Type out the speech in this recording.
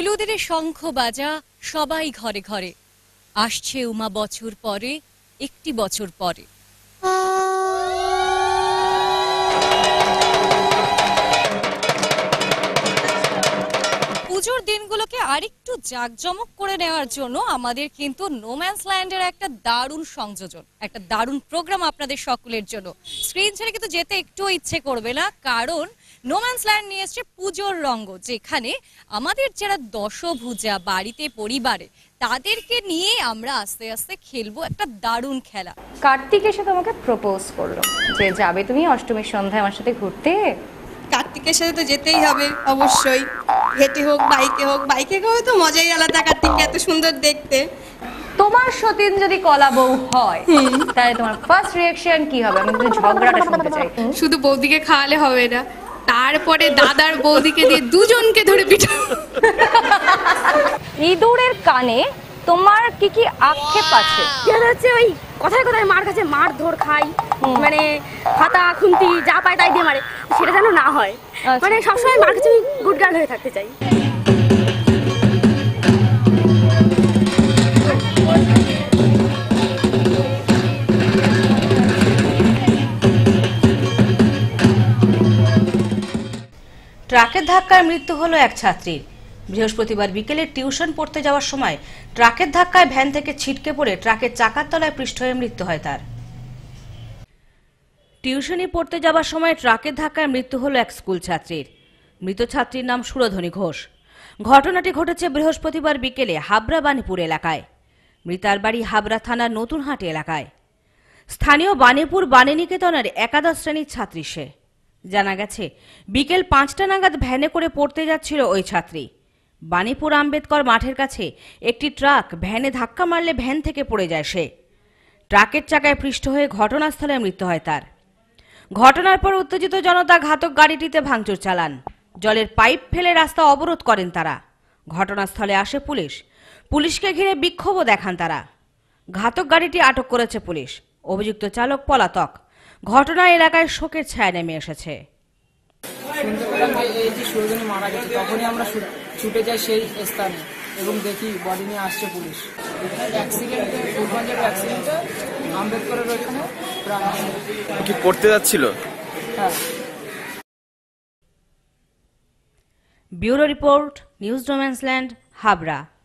ফুলুদের শঙ্খ বাজা সবাই ঘরে ঘরে আসছে উমা বছর পরে একটি বছর পরে অনুষ্ঠানটাকে আরেকটু জাঁকজমক করে নেওয়ার জন্য আমাদের কিন্তু নোম্যান্স ল্যান্ডের একটা দারুণ সংযোজন একটা দারুণ প্রোগ্রাম আপনাদের সকলের জন্য স্ক্রিন ছেড়ে কিন্তু যেতে একটু ইচ্ছে করবে না কারণ নোম্যান্স ল্যান্ড নিয়ে এসছে পুজোর রঙ্গ যেখানে আমাদের যারা দশভুজা বাড়িতে পরিবারে তাদেরকে নিয়ে আমরা আস্তে আস্তে খেলবো একটা দারুণ খেলা কার্তিক এসে তোমাকে প্রপোজ করলো যে যাবে তুমি অষ্টমীর সন্ধ্যায় আমার সাথে ঘুরতে কার্তিকের সাথে তো যেতেই হবে অবশ্যই হেঁটে হোক বাইকে হোক বাইকে গেলে তো মজাই আলাদা কার্তিককে এত সুন্দর দেখতে তোমার সতীন যদি কলা বউ হয় তাহলে তোমার ফার্স্ট রিয়াকশন কি হবে আমি কিন্তু ঝগড়াটা শুনতে চাই শুধু বৌদিকে খাওয়ালে হবে না তারপরে দাদার বৌদিকে দিয়ে দুজনকে ধরে পিটা ইঁদুরের কানে তোমার কি কি আক্ষেপ আছে ওই কথায় কথায় মার কাছে মার ধর খাই মানে হাতা খুন্তি যা পায় তাই দিয়ে মারে সেটা যেন না হয় আচ্ছা। মানে সবসময় মার কাছে গুড গার্ল হয়ে থাকতে চাই ট্রাকের ধাক্কায় মৃত্যু হলো এক ছাত্রীর বৃহস্পতিবার বিকেলে টিউশন পড়তে যাওয়ার সময় ট্রাকের ধাক্কায় ভ্যান থেকে ছিটকে পড়ে ট্রাকের চাকার তলায় পৃষ্ঠ হয়ে মৃত্যু হয় তার টিউশনি পড়তে যাবার সময় ট্রাকের ধাক্কায় মৃত্যু হলো এক স্কুল ছাত্রীর মৃত ছাত্রীর নাম সুরধনী ঘোষ ঘটনাটি ঘটেছে বৃহস্পতিবার বিকেলে হাবড়া বানিপুর এলাকায় মৃতার বাড়ি হাবড়া থানার নতুনহাট এলাকায় স্থানীয় বানিপুর বাণীনিকেতনের একাদশ শ্রেণীর ছাত্রী সে জানা গেছে বিকেল পাঁচটা নাগাদ ভ্যানে করে পড়তে যাচ্ছিল ওই ছাত্রী বানিপুর আম্বেদকর মাঠের কাছে একটি ট্রাক ভ্যানে ধাক্কা মারলে ভ্যান থেকে পড়ে যায় সে ট্রাকের চাকায় পৃষ্ঠ হয়ে ঘটনাস্থলে মৃত্যু হয় তার ঘটনার পর উত্তেজিত জনতা ঘাতক গাড়িটিতে ভাঙচুর চালান জলের পাইপ ফেলে রাস্তা অবরোধ করেন তারা ঘটনাস্থলে আসে পুলিশ পুলিশকে ঘিরে বিক্ষোভও দেখান তারা ঘাতক গাড়িটি আটক করেছে পুলিশ অভিযুক্ত চালক পলাতক ঘটনা এলাকায় শোকের ছায়া নেমে এসেছে মারা গেছে তখনই আমরা ছুটে যাই সেই স্থানে এবং দেখি বডি নিয়ে আসছে পুলিশ আম্বেদকরের ওইখানে কি পড়তে যাচ্ছিল হ্যাঁ ব্যুরো রিপোর্ট নিউজ ডোমেন্সল্যান্ড হাবড়া